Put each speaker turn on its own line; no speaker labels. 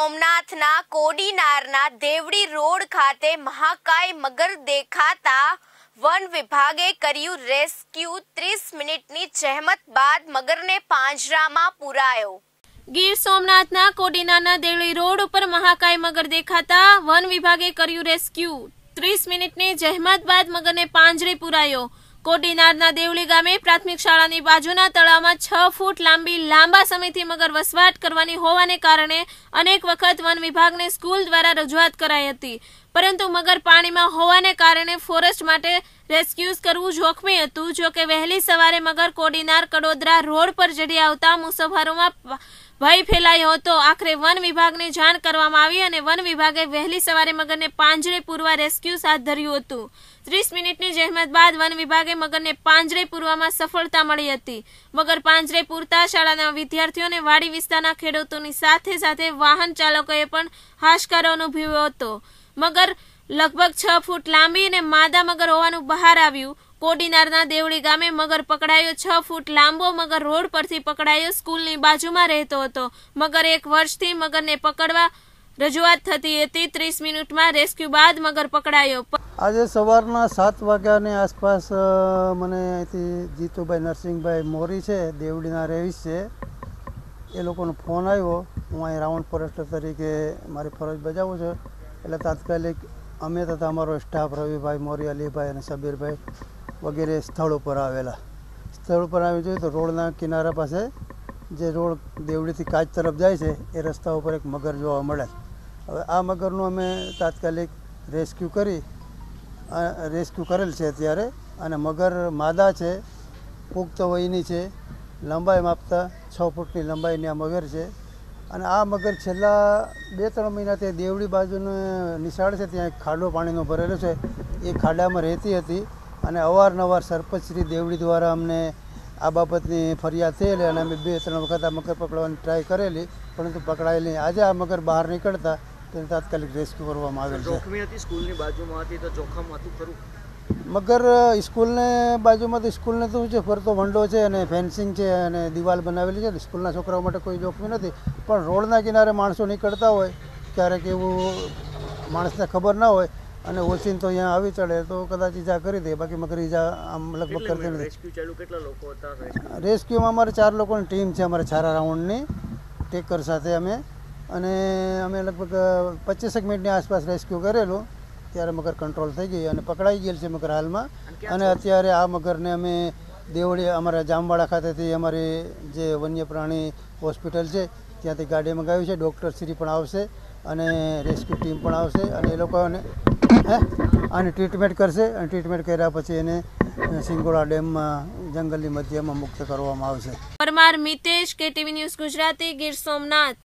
સોમનાથના કોડીનારના દેવડી road ખાતે મહાકાય મગર દેખાતા વન વિભાગે કર્યું રેસ્ક્યુ ત્રીસ મિનિટની જહેમત બાદ મગરને પાંજરામાં પુરાયો ગીર સોમનાથના કોડીનારના દેવડી રોડ ઉપર મહાકાય મગર દેખાતા વન વિભાગે કર્યું રેસ્ક્યુ ત્રીસ મિનિટની જહેમત બાદ મગરને પાંજરે પુરાયો કોડીનારના દેવલી ગામે પ્રાથમિક શાળાની બાજુના તળાવમાં છ ફૂટ લાંબી લાંબા સમયથી મગર વસવાટ કરવાની હોવાને કારણે અનેક વખત વન વિભાગને સ્કૂલ દ્વારા રજૂઆત કરાઈ હતી પરંતુ મગર પાણીમાં હોવાને કારણે ફોરેસ્ટ માટે રેસ્ક્યુઝ કરવું જોખમી હતું જો કે વહેલી સવારે મગર કોડીનાર કડોદરા રોડ પર ચઢી આવતા મુસાફરોમાં ભય ફેલાયો હતો આખરે વન વિભાગને જાણ કરવામાં આવી અને વન વિભાગે વહેલી સવારે મગરને પાંજરે પૂરવા રેસ્ક્યુ હાથ ધર્યું હતું ત્રીસ મિનિટની જહેમત બાદ વન વિભાગે મગરને પાંજરે પૂરવામાં સફળતા મળી હતી મગર પાંજરે પૂરતા શાળાના વિદ્યાર્થીઓને વાડી વિસ્તારના ખેડૂતોની સાથે સાથે વાહન ચાલકોએ પણ હાશકારો અનુભવ્યો હતો મગર લગભગ છ ફૂટ લાંબી અને માદા મગર હોવાનું બહાર આવ્યું કોડીનારના દેવડી ગામે મગર પકડાયો છ ફૂટ લાંબો મગર રોડ પરથી પકડાયો સ્કૂલની બાજુમાં રહેતો હતો મગર એક વર્ષથી મગરને પકડવા રજૂઆત થતી હતી ત્રીસ મિનિટમાં રેસ્ક્યુ બાદ મગર પકડાયો
આજે સવારના સાત વાગ્યાની આસપાસ મને અહીંથી જીતુભાઈ નરસિંહભાઈ મોરી છે દેવડીના રેવિસ છે એ લોકોનો ફોન આવ્યો હું અહીં રાઉન્ડ ફોરેસ્ટર તરીકે મારી ફરજ બજાવું છું એટલે તાત્કાલિક અમે તથા અમારો સ્ટાફ રવિભાઈ મોરી અલીભાઈ અને સબીરભાઈ વગેરે સ્થળ ઉપર આવેલા સ્થળ ઉપર આવી જોઈએ તો રોડના કિનારા પાસે જે રોડ દેવડીથી કાચ તરફ જાય છે એ રસ્તા ઉપર એક મગર જોવા મળે હવે આ મગરનું અમે તાત્કાલિક રેસ્ક્યુ કરી રેસ્ક્યુ કરેલ છે અત્યારે અને મગર માદા છે પુખ્ત વયની છે લંબાઈ માપતા છ ફૂટની લંબાઈની આ મગર છે અને આ મગર છેલ્લા બે ત્રણ મહિનાથી દેવડી બાજુનો નિશાળ છે ત્યાં એક ખાડો પાણીનો ભરેલો છે એ ખાડામાં રહેતી હતી અને અવારનવાર સરપંચ શ્રી દેવડી દ્વારા અમને આ બાબતની ફરિયાદ થયેલી અને અમે બે ત્રણ વખત આ મગર પકડવાની ટ્રાય કરેલી પરંતુ પકડાયેલી નહીં આજે આ મગર બહાર નીકળતા તેને તાત્કાલિક રેસ્ક્યુ કરવામાં આવેલ જોખમી સ્કૂલની બાજુમાં મગર સ્કૂલને બાજુમાં તો સ્કૂલને તો છે ફરતો વંડો છે અને ફેન્સિંગ છે અને દિવાલ બનાવેલી છે સ્કૂલના છોકરાઓ માટે કોઈ જોખમી નથી પણ રોડના કિનારે માણસો નીકળતા હોય ક્યારેક એવું માણસને ખબર ના હોય અને ઓછીન તો અહીંયા આવી ચડે તો કદાચ ઈજા કરી દે બાકી મગર ઈજા આમ લગભગ કરતી નથી રેસ્ક્યુમાં અમારે ચાર લોકોની ટીમ છે અમારે છારા રાઉન્ડની ટેકર સાથે અમે અને અમે લગભગ પચીસેક મિનિટની આસપાસ રેસ્ક્યુ કરેલું ત્યારે મગર કંટ્રોલ થઈ ગઈ અને પકડાઈ ગયેલ છે મગર હાલમાં અને અત્યારે આ મગરને અમે દેવળી અમારા જામવાડા ખાતેથી અમારી જે વન્ય પ્રાણી હોસ્પિટલ છે ત્યાંથી ગાડી મંગાવી છે ડૉક્ટર શ્રી પણ આવશે અને રેસ્ક્યુ ટીમ પણ આવશે અને એ લોકોને હે અને ટ્રીટમેન્ટ કરશે અને ટ્રીટમેન્ટ કર્યા પછી એને સિંગોડા ડેમમાં જંગલની મધ્યમાં મુક્ત કરવામાં આવશે
પરમાર મિતેશ કેટીવી ન્યૂઝ ગુજરાતી ગીર સોમનાથ